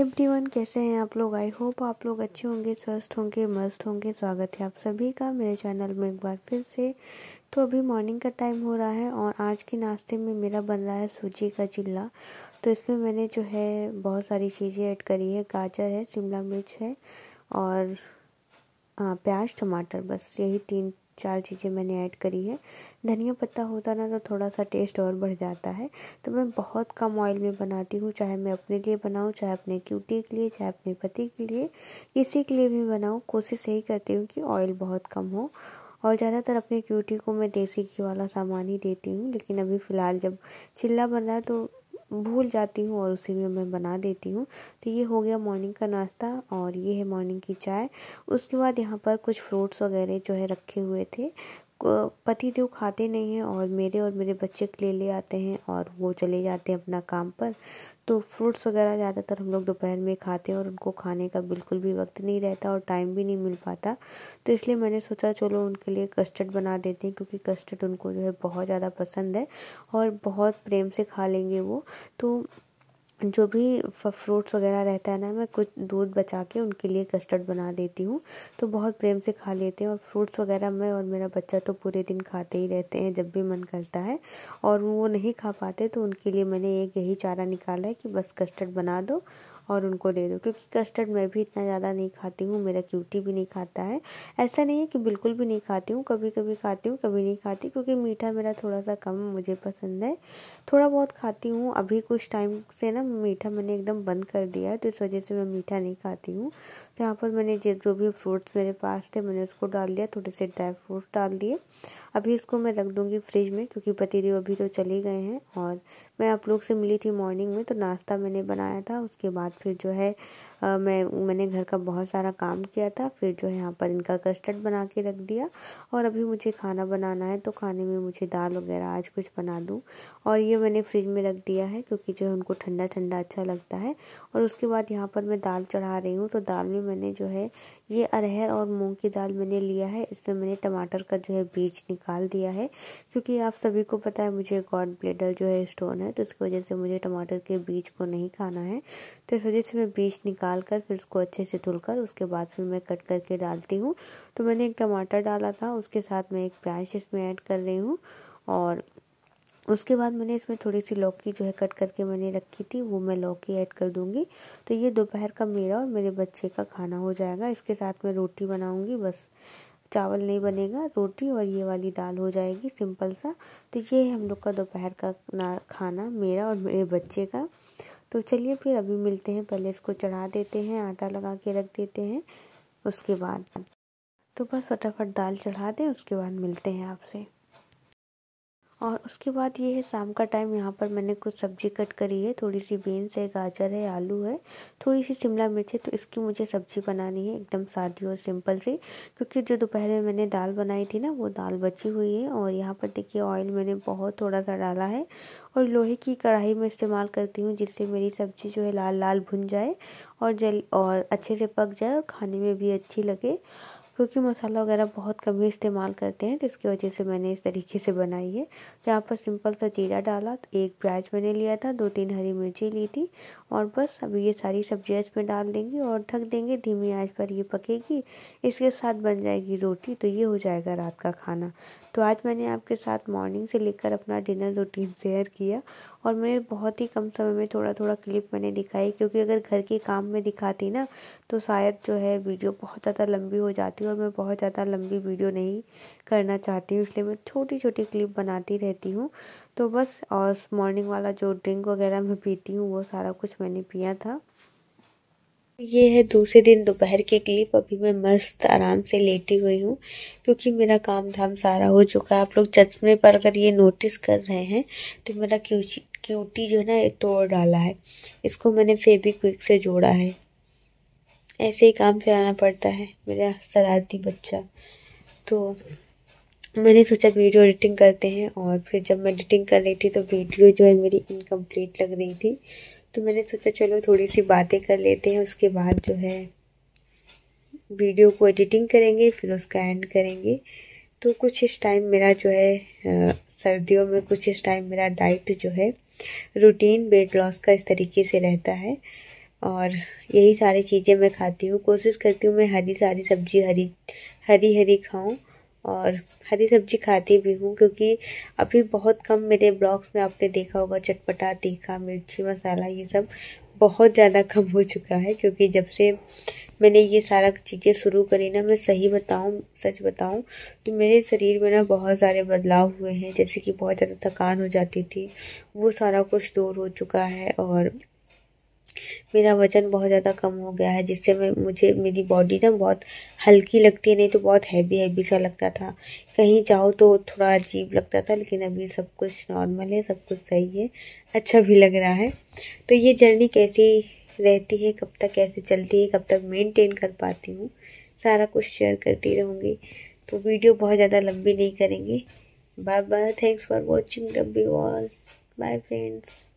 every one कैसे हैं आप लोग आई होप आप लोग अच्छे होंगे स्वस्थ होंगे मस्त होंगे स्वागत है आप सभी का मेरे चैनल में एक बार फिर से तो अभी मॉर्निंग का टाइम हो रहा है और आज के नाश्ते में मेरा बन रहा है सूजी का चिल्ला तो इसमें मैंने जो है बहुत सारी चीज़ें ऐड करी है गाजर है शिमला मिर्च है और हाँ, प्याज टमाटर बस यही तीन चार चीज़ें मैंने ऐड करी है धनिया पत्ता होता ना तो थोड़ा सा टेस्ट और बढ़ जाता है तो मैं बहुत कम ऑयल में बनाती हूँ चाहे मैं अपने लिए बनाऊँ चाहे अपने क्यूटी के लिए चाहे अपने पति के लिए किसी के लिए भी बनाऊँ कोशिश यही करती हूँ कि ऑयल बहुत कम हो और ज़्यादातर अपने क्यूटी को मैं देसी घी वाला सामान ही देती हूँ लेकिन अभी फ़िलहाल जब चिल्ला बन रहा है तो भूल जाती हूँ और उसी में मैं बना देती हूँ तो ये हो गया मॉर्निंग का नाश्ता और ये है मॉर्निंग की चाय उसके बाद यहाँ पर कुछ फ्रूट्स वगैरह जो है रखे हुए थे पति देव तो खाते नहीं हैं और मेरे और मेरे बच्चे ले ले आते हैं और वो चले जाते हैं अपना काम पर तो फ्रूट्स वगैरह ज़्यादातर हम लोग दोपहर में खाते हैं और उनको खाने का बिल्कुल भी वक्त नहीं रहता और टाइम भी नहीं मिल पाता तो इसलिए मैंने सोचा चलो उनके लिए कस्टर्ड बना देते हैं क्योंकि कस्टर्ड उनको जो है बहुत ज़्यादा पसंद है और बहुत प्रेम से खा लेंगे वो तो जो भी फ्रूट्स वगैरह रहता है ना मैं कुछ दूध बचा के उनके लिए कस्टर्ड बना देती हूँ तो बहुत प्रेम से खा लेते हैं और फ्रूट्स वगैरह मैं और मेरा बच्चा तो पूरे दिन खाते ही रहते हैं जब भी मन करता है और वो नहीं खा पाते तो उनके लिए मैंने एक यही चारा निकाला है कि बस कस्टर्ड बना दो और उनको दे दो क्योंकि कस्टर्ड मैं भी इतना ज़्यादा नहीं खाती हूँ मेरा क्यूटी भी नहीं खाता है ऐसा नहीं है कि बिल्कुल भी नहीं खाती हूँ कभी कभी खाती हूँ कभी नहीं खाती क्योंकि मीठा मेरा थोड़ा सा कम मुझे पसंद है थोड़ा बहुत खाती हूँ अभी कुछ टाइम से ना मीठा मैंने एकदम बंद कर दिया है तो इस वजह से मैं मीठा नहीं खाती हूँ तो यहाँ पर मैंने जो भी फ्रूट्स मेरे पास थे मैंने उसको डाल दिया थोड़े से ड्राई फ्रूट्स डाल दिए अभी इसको मैं रख दूँगी फ्रिज में क्योंकि पतिदेव अभी तो चले गए हैं और मैं आप लोग से मिली थी मॉर्निंग में तो नाश्ता मैंने बनाया था उसके बाद फिर जो है मैं मैंने घर का बहुत सारा काम किया था फिर जो है यहाँ पर इनका कस्टर्ड बना के रख दिया और अभी मुझे खाना बनाना है तो खाने में मुझे दाल वगैरह आज कुछ बना दूँ और ये मैंने फ्रिज में रख दिया है क्योंकि जो है उनको ठंडा ठंडा अच्छा लगता है और उसके बाद यहाँ पर मैं दाल चढ़ा रही हूँ तो दाल में मैंने जो है ये अरहर और मूँग की दाल मैंने लिया है इसमें मैंने टमाटर का जो है बीज निकाल दिया है क्योंकि आप सभी को पता है मुझे गॉड ब्लेडर जो है स्टोन है तो इसकी वजह से मुझे टमाटर के बीज को नहीं खाना है तो इस वजह से मैं बीज निकाल डालकर फिर उसको अच्छे से धुलकर उसके बाद फिर मैं कट करके डालती हूँ तो मैंने एक टमाटर डाला था उसके साथ मैं एक प्याज इसमें ऐड कर रही हूँ और उसके बाद मैंने इसमें थोड़ी सी लौकी जो है कट करके मैंने रखी थी वो मैं लौकी ऐड कर दूंगी तो ये दोपहर का मेरा और मेरे बच्चे का खाना हो जाएगा इसके साथ मैं रोटी बनाऊंगी बस चावल नहीं बनेगा रोटी और ये वाली दाल हो जाएगी सिंपल सा तो ये है हम लोग का दोपहर का खाना मेरा और मेरे बच्चे का तो चलिए फिर अभी मिलते हैं पहले इसको चढ़ा देते हैं आटा लगा के रख देते हैं उसके बाद तो बस फटाफट दाल चढ़ा दें उसके बाद मिलते हैं आपसे और उसके बाद ये है शाम का टाइम यहाँ पर मैंने कुछ सब्जी कट करी है थोड़ी सी बीन्स है गाजर है आलू है थोड़ी सी शिमला मिर्च है तो इसकी मुझे सब्जी बनानी है एकदम सादी और सिंपल सी क्योंकि जो दोपहर में मैंने दाल बनाई थी ना वो दाल बची हुई है और यहाँ पर देखिए ऑयल मैंने बहुत थोड़ा सा डाला है और लोहे की कढ़ाई में इस्तेमाल करती हूँ जिससे मेरी सब्जी जो है लाल लाल भुन जाए और जल और अच्छे से पक जाए और खाने में भी अच्छी लगे क्योंकि मसाला वगैरह बहुत कम ही इस्तेमाल करते हैं तो इसकी वजह से मैंने इस तरीके से बनाई है यहाँ पर सिंपल सा जीरा डाला एक प्याज मैंने लिया था दो तीन हरी मिर्ची ली थी और बस अब ये सारी सब्जियाँ इसमें डाल देंगे और ढक देंगे धीमी आँच पर ये पकेगी इसके साथ बन जाएगी रोटी तो ये हो जाएगा रात का खाना तो आज मैंने आपके साथ मॉर्निंग से लेकर अपना डिनर रूटीन शेयर किया और मैंने बहुत ही कम समय में थोड़ा थोड़ा क्लिप मैंने दिखाई क्योंकि अगर घर के काम में दिखाती ना तो शायद जो है वीडियो बहुत ज़्यादा लंबी हो जाती और मैं बहुत ज़्यादा लंबी वीडियो नहीं करना चाहती हूँ इसलिए मैं छोटी छोटी क्लिप बनाती रहती हूँ तो बस और मॉर्निंग वाला जो ड्रिंक वगैरह मैं पीती हूँ वो सारा कुछ मैंने पिया था ये है दूसरे दिन दोपहर की क्लिप अभी मैं मस्त आराम से लेटी हुई हूँ क्योंकि मेरा काम धाम सारा हो चुका है आप लोग चश्मे पर अगर ये नोटिस कर रहे हैं तो मेरा क्यूची क्यूटी जो है ना तोड़ डाला है इसको मैंने फेबी क्विक से जोड़ा है ऐसे ही काम फिराना पड़ता है मेरा शरारती बच्चा तो मैंने सोचा वीडियो एडिटिंग करते हैं और फिर जब मैं एडिटिंग कर रही थी तो वीडियो जो है मेरी इनकम्प्लीट लग रही थी तो मैंने सोचा चलो थोड़ी सी बातें कर लेते हैं उसके बाद जो है वीडियो को एडिटिंग करेंगे फिर उसका एंड करेंगे तो कुछ इस टाइम मेरा जो है सर्दियों में कुछ इस टाइम मेरा डाइट जो है रूटीन वेट लॉस का इस तरीके से रहता है और यही सारी चीज़ें मैं खाती हूँ कोशिश करती हूँ मैं हरी सारी सब्जी हरी हरी हरी खाऊँ और हरी सब्जी खाती भी हूँ क्योंकि अभी बहुत कम मेरे ब्लॉग्स में आपने देखा होगा चटपटा तीखा मिर्ची मसाला ये सब बहुत ज़्यादा कम हो चुका है क्योंकि जब से मैंने ये सारा चीज़ें शुरू करी ना मैं सही बताऊँ सच बताऊँ तो मेरे शरीर में ना बहुत सारे बदलाव हुए हैं जैसे कि बहुत ज़्यादा थकान हो जाती थी वो सारा कुछ दूर हो चुका है और मेरा वज़न बहुत ज़्यादा कम हो गया है जिससे मैं मुझे मेरी बॉडी ना बहुत हल्की लगती है नहीं तो बहुत हैवी हैवी सा लगता था कहीं जाओ तो थोड़ा अजीब लगता था लेकिन अभी सब कुछ नॉर्मल है सब कुछ सही है अच्छा भी लग रहा है तो ये जर्नी कैसी रहती है कब तक कैसे चलती है कब तक मेनटेन कर पाती हूँ सारा कुछ शेयर करती रहूँगी तो वीडियो बहुत ज़्यादा लंबी नहीं करेंगे bye bye thanks for watching the be all bye friends